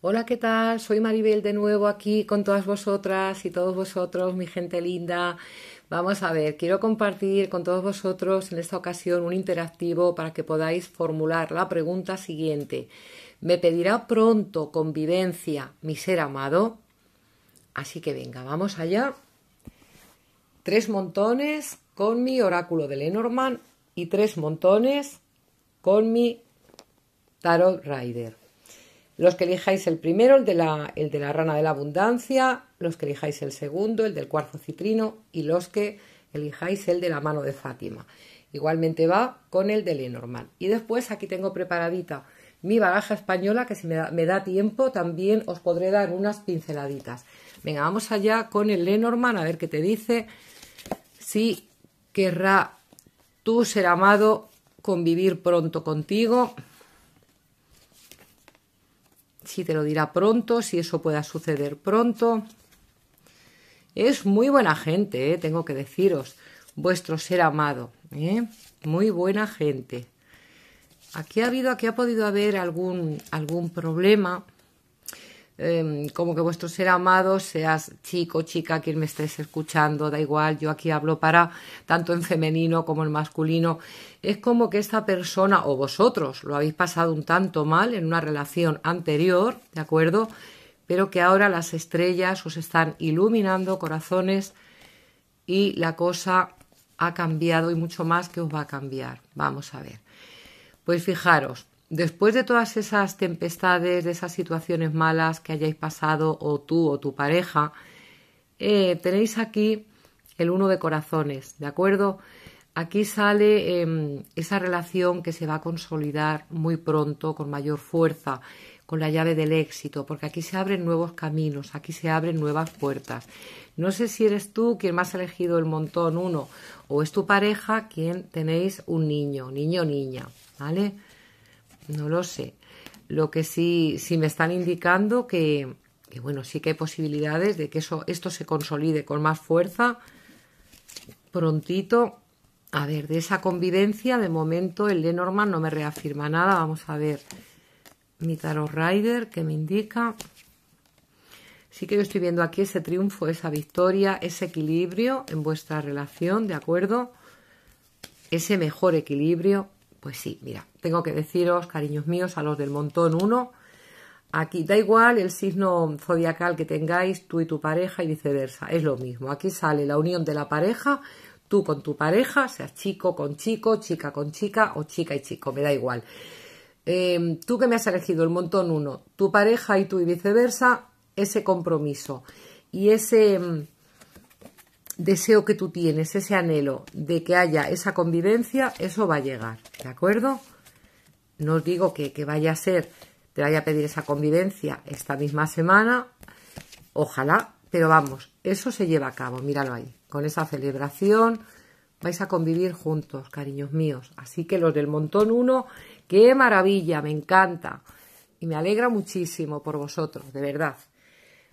Hola, ¿qué tal? Soy Maribel de nuevo aquí con todas vosotras y todos vosotros, mi gente linda. Vamos a ver, quiero compartir con todos vosotros en esta ocasión un interactivo para que podáis formular la pregunta siguiente. ¿Me pedirá pronto convivencia mi ser amado? Así que venga, vamos allá. Tres montones con mi oráculo de Lenormand y tres montones con mi Tarot Rider los que elijáis el primero, el de, la, el de la rana de la abundancia, los que elijáis el segundo, el del cuarzo citrino y los que elijáis el de la mano de Fátima. Igualmente va con el de Lenormand. Y después aquí tengo preparadita mi baraja española, que si me da, me da, tiempo también os podré dar unas pinceladitas. Venga, vamos allá con el Lenormand, a ver qué te dice. Si querrá tú ser amado, convivir pronto contigo si te lo dirá pronto, si eso pueda suceder pronto. Es muy buena gente, eh, tengo que deciros, vuestro ser amado, ¿eh? muy buena gente. Aquí ha habido, aquí ha podido haber algún, algún problema Em, como que vuestro ser amado, seas chico, chica, quien me estés escuchando, da igual, yo aquí hablo para tanto en femenino como en masculino, es como que esta persona o vosotros lo habéis pasado un tanto mal en una relación anterior, ¿de acuerdo? Pero que ahora las estrellas os están iluminando corazones y la cosa ha cambiado y mucho más que os va a cambiar. Vamos a ver. Pues fijaros, Después de todas esas tempestades, de esas situaciones malas que hayáis pasado o tú o tu pareja, eh, tenéis aquí el uno de corazones, ¿de acuerdo? Aquí sale em, esa relación que se va a consolidar muy pronto, con mayor fuerza, con la llave del éxito, porque aquí se abren nuevos caminos, aquí se abren nuevas puertas. No sé si eres tú quien más ha elegido el montón uno o es tu pareja quien tenéis un niño, niño o niña, ¿vale? No lo sé. Lo que sí, sí me están indicando que, bueno, sí que hay posibilidades de que eso, esto se consolide con más fuerza prontito. A ver, de esa convivencia, de momento el de Lenormand no me reafirma nada. Vamos a ver mi tarot rider que me indica. Sí que yo estoy viendo aquí ese triunfo, esa victoria, ese equilibrio en vuestra relación, ¿de acuerdo? Ese mejor equilibrio pues sí, mira, tengo que deciros, cariños míos, a los del montón 1, aquí da igual el signo zodiacal que tengáis tú y tu pareja y viceversa, es lo mismo. Aquí sale la unión de la pareja, tú con tu pareja, sea chico con chico, chica con chica o chica y chico, me da igual. Em, tú que me has elegido el montón 1, tu pareja y tú y viceversa, ese compromiso y ese em, deseo que tú tienes, ese anhelo de que haya esa convivencia, eso va a llegar, ¿de acuerdo? No os digo que, vaya a ser, te vaya a pedir esa convivencia esta misma semana, ojalá, pero vamos, eso se lleva a cabo, míralo ahí, con esa celebración vais a convivir juntos, cariños míos. Así que los del montón uno, qué maravilla, me encanta. Y me alegra muchísimo por vosotros, de verdad.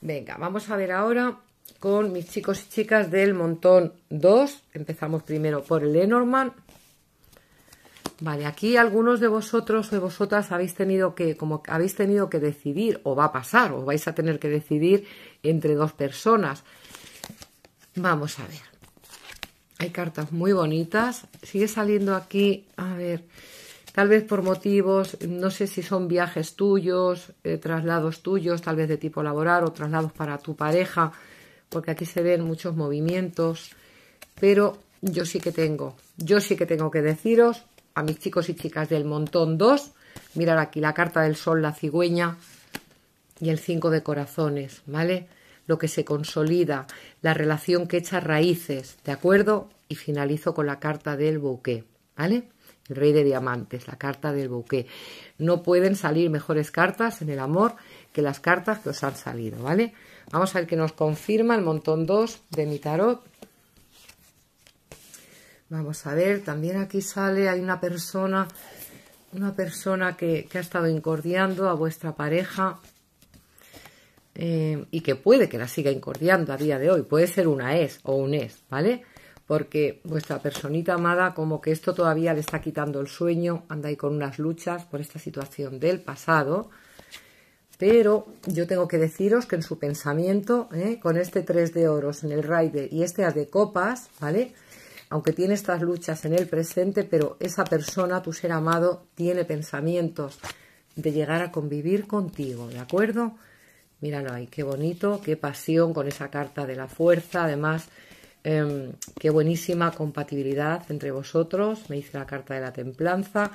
Venga, vamos a ver ahora con mis chicos y chicas del montón 2. Empezamos primero por el enorman Vale, aquí algunos de vosotros o de vosotras habéis tenido que, como habéis tenido que decidir, o va a pasar, o vais a tener que decidir entre dos personas. Vamos a ver. Hay cartas muy bonitas. Sigue saliendo aquí, a ver, tal vez por motivos, no sé si son viajes tuyos, eh, traslados tuyos, tal vez de tipo laboral o traslados para tu pareja porque aquí se ven muchos movimientos, pero yo sí que tengo, yo sí que tengo que deciros a mis chicos y chicas del montón 2, mirar aquí la carta del sol, la cigüeña y el 5 de corazones, ¿vale? Lo que se consolida, la relación que echa raíces, ¿de acuerdo? Y finalizo con la carta del bouquet, ¿vale? El rey de diamantes, la carta del bouquet. No pueden salir mejores cartas en el amor que las cartas que os han salido, ¿vale? Vamos a ver qué nos confirma el montón 2 de mi tarot. Vamos a ver, también aquí sale, hay una persona, una persona que, ha estado incordiando a vuestra pareja eh, y que puede que la siga incordiando a día de hoy. Puede ser una es o un es, ¿vale? Porque vuestra personita amada como que esto todavía le está quitando el sueño, anda ahí con unas luchas por esta situación del pasado pero yo tengo que deciros que en su pensamiento, ¿eh? con este 3 de oros en el raide y este de copas, ¿vale? Aunque tiene estas luchas en el presente, pero esa persona, tu ser amado, tiene pensamientos de llegar a convivir contigo, ¿de acuerdo? Míralo ahí, qué bonito, qué pasión con esa carta de la fuerza, además... Em, qué buenísima compatibilidad entre vosotros, me dice la carta de la templanza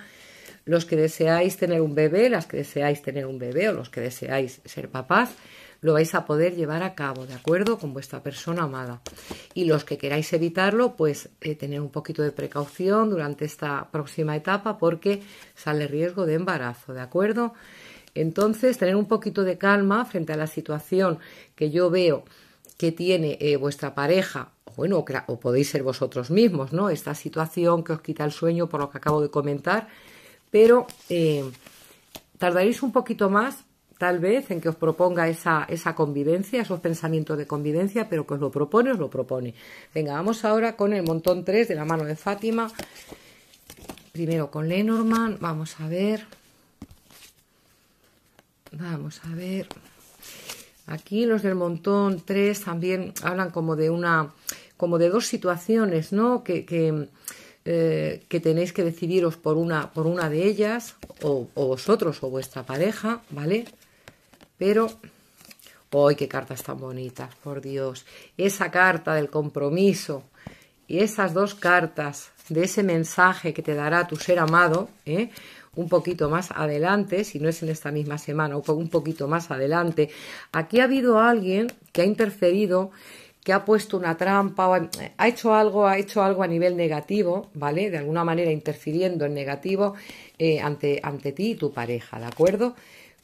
los que deseáis tener un bebé, las que deseáis tener un bebé o los que deseáis ser papás, lo vais a poder llevar a cabo, ¿de acuerdo? Con vuestra persona amada. Y los que queráis evitarlo, pues eh, tener un poquito de precaución durante esta próxima etapa porque sale riesgo de embarazo, ¿de acuerdo? Entonces, tener un poquito de calma frente a la situación que yo veo que tiene eh, vuestra pareja, bueno, o podéis ser vosotros mismos, ¿no? Esta situación que os quita el sueño por lo que acabo de comentar, pero eh, tardaréis un poquito más, tal vez, en que os proponga esa, convivencia, esos pensamientos de convivencia, pero que os lo propone, os lo propone. Venga, vamos ahora con el montón 3 de la mano de Fátima. Primero con Lenormand, vamos a ver. Vamos a ver. Aquí los del montón 3 también hablan como de una, como de dos situaciones, ¿no? que eh, que tenéis que decidiros por una, por una de ellas, o, vosotros o vuestra pareja, ¿vale? Pero ¡Ay, qué cartas tan bonitas! Por Dios. Esa carta del compromiso y esas dos cartas de ese mensaje que te dará tu ser amado, ¿eh? un poquito más adelante, si no es en esta misma semana, un poquito más adelante. Aquí ha habido alguien que ha interferido que ha puesto una trampa, eh, ha hecho algo, ha hecho algo a nivel negativo, ¿vale? De alguna manera interfiriendo en negativo eh, ante, ante ti y tu pareja, ¿de acuerdo?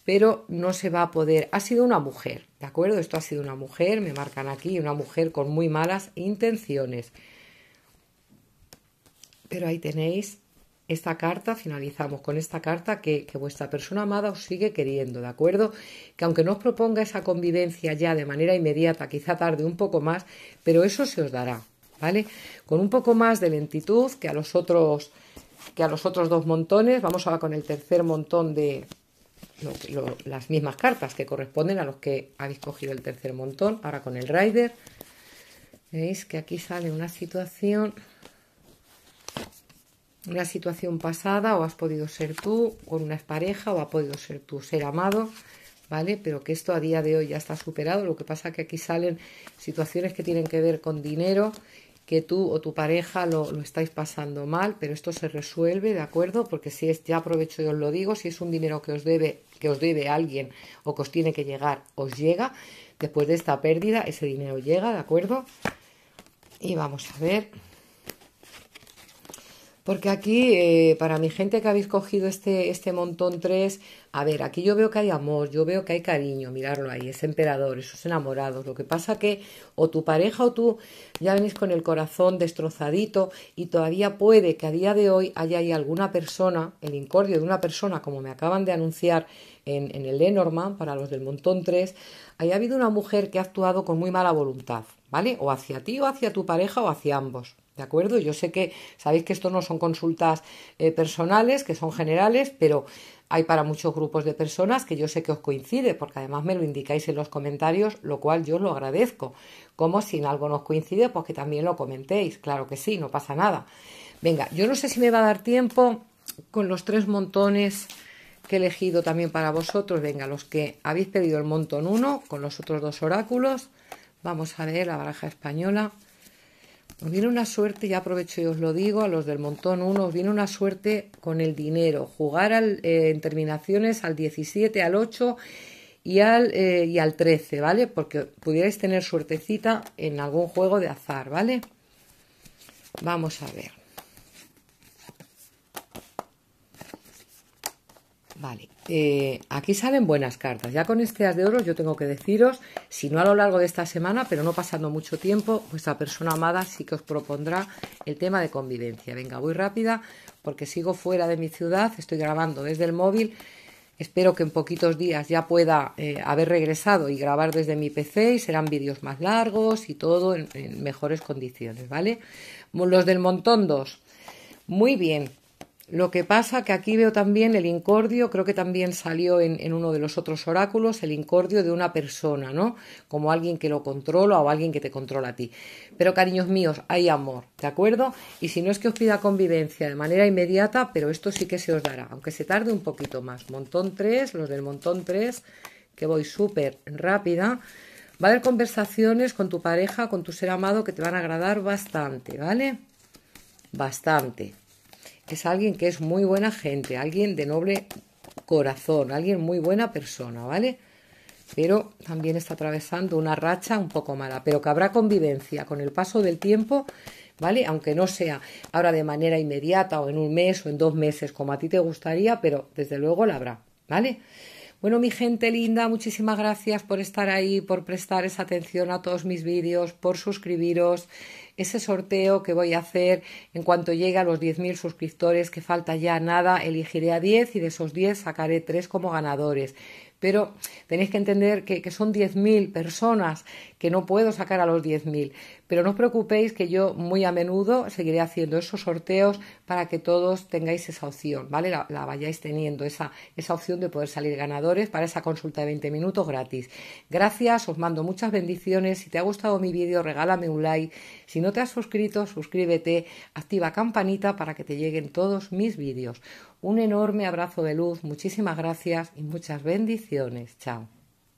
Pero no se va a poder. Ha sido una mujer, ¿de acuerdo? Esto ha sido una mujer, me marcan aquí, una mujer con muy malas intenciones. Pero ahí tenéis esta carta, finalizamos con esta carta, que, vuestra persona amada os sigue queriendo, ¿de acuerdo? Que aunque no os proponga esa convivencia ya de manera inmediata, quizá tarde un poco más, pero eso se os dará, ¿vale? Con un poco más de lentitud que a los otros, que a los otros dos montones, vamos ahora con el tercer montón de las mismas cartas que corresponden a los que habéis cogido el tercer montón, ahora con el rider. Veis que aquí sale una situación una situación pasada o has podido ser tú con una pareja o ha podido ser tú ser amado, ¿vale? Pero que esto a día de hoy ya está superado, lo que pasa que aquí salen situaciones que tienen que ver con dinero, que tú o tu pareja lo, estáis pasando mal, pero esto se resuelve, ¿de acuerdo? Porque si es, ya aprovecho y os lo digo, si es un dinero que os debe, que os debe alguien o que os tiene que llegar, os llega, después de esta pérdida, ese dinero llega, ¿de acuerdo? Y vamos a ver. Porque aquí, eh, para mi gente que habéis cogido este, este montón 3, a ver, aquí yo veo que hay amor, yo veo que hay cariño, mirarlo ahí, es emperador, esos enamorados. Lo que pasa que o tu pareja o tú ya venís con el corazón destrozadito y todavía puede que a día de hoy haya ahí alguna persona, el incordio de una persona, como me acaban de anunciar en, en el Lenormand, para los del montón 3, haya habido una mujer que ha actuado con muy mala voluntad, ¿vale? O hacia ti o hacia tu pareja o hacia ambos. ¿De acuerdo? Yo sé que sabéis que esto no son consultas eh, personales, que son generales, pero hay para muchos grupos de personas que yo sé que os coincide, porque además me lo indicáis en los comentarios, lo cual yo lo agradezco. Como si en algo nos coincide, pues que también lo comentéis. Claro que sí, no pasa nada. Venga, yo no sé si me va a dar tiempo con los tres montones que he elegido también para vosotros. Venga, los que habéis pedido el montón uno con los otros dos oráculos. Vamos a ver la baraja española. Os viene una suerte, ya aprovecho y os lo digo, a los del montón 1, os viene una suerte con el dinero. Jugar eh, en terminaciones al 17, al 8 y al, eh, y al 13, ¿vale? Porque pudierais tener suertecita en algún juego de azar, ¿vale? Vamos a ver. Vale, eh, aquí salen buenas cartas. Ya con este de oro yo tengo que deciros, si no a lo largo de esta semana, pero no pasando mucho tiempo, vuestra persona amada sí que os propondrá el tema de convivencia. Venga, voy rápida porque sigo fuera de mi ciudad, estoy grabando desde el móvil. Espero que en poquitos días ya pueda eh, haber regresado y grabar desde mi PC y serán vídeos más largos y todo en, en mejores condiciones, ¿vale? Los del montón 2. Muy bien, lo que pasa que aquí veo también el incordio, creo que también salió en, en, uno de los otros oráculos, el incordio de una persona, ¿no? Como alguien que lo controla o alguien que te controla a ti. Pero cariños míos, hay amor, ¿de acuerdo? Y si no es que os pida convivencia de manera inmediata, pero esto sí que se os dará, aunque se tarde un poquito más. Montón 3, los del montón 3, que voy súper rápida. Va a haber conversaciones con tu pareja, con tu ser amado, que te van a agradar bastante, ¿vale? Bastante es alguien que es muy buena gente, alguien de noble corazón, alguien muy buena persona, ¿vale? Pero también está atravesando una racha un poco mala, pero que habrá convivencia con el paso del tiempo, ¿vale? Aunque no sea ahora de manera inmediata o en un mes o en dos meses como a ti te gustaría, pero desde luego la habrá, ¿vale? Bueno, mi gente linda, muchísimas gracias por estar ahí, por prestar esa atención a todos mis vídeos, por suscribiros. Ese sorteo que voy a hacer en cuanto llegue a los 10.000 suscriptores, que falta ya nada, elegiré a 10 y de esos 10 sacaré 3 como ganadores. Pero tenéis que entender que, son 10.000 personas, que no puedo sacar a los 10.000. Pero no os preocupéis que yo muy a menudo seguiré haciendo esos sorteos para que todos tengáis esa opción, ¿vale? La, vayáis teniendo, esa, esa opción de poder salir ganadores para esa consulta de 20 minutos gratis. Gracias, os mando muchas bendiciones. Si te ha gustado mi vídeo, regálame un like. Si no te has suscrito, suscríbete, activa campanita para que te lleguen todos mis vídeos. Un enorme abrazo de luz, muchísimas gracias y muchas bendiciones. Chao.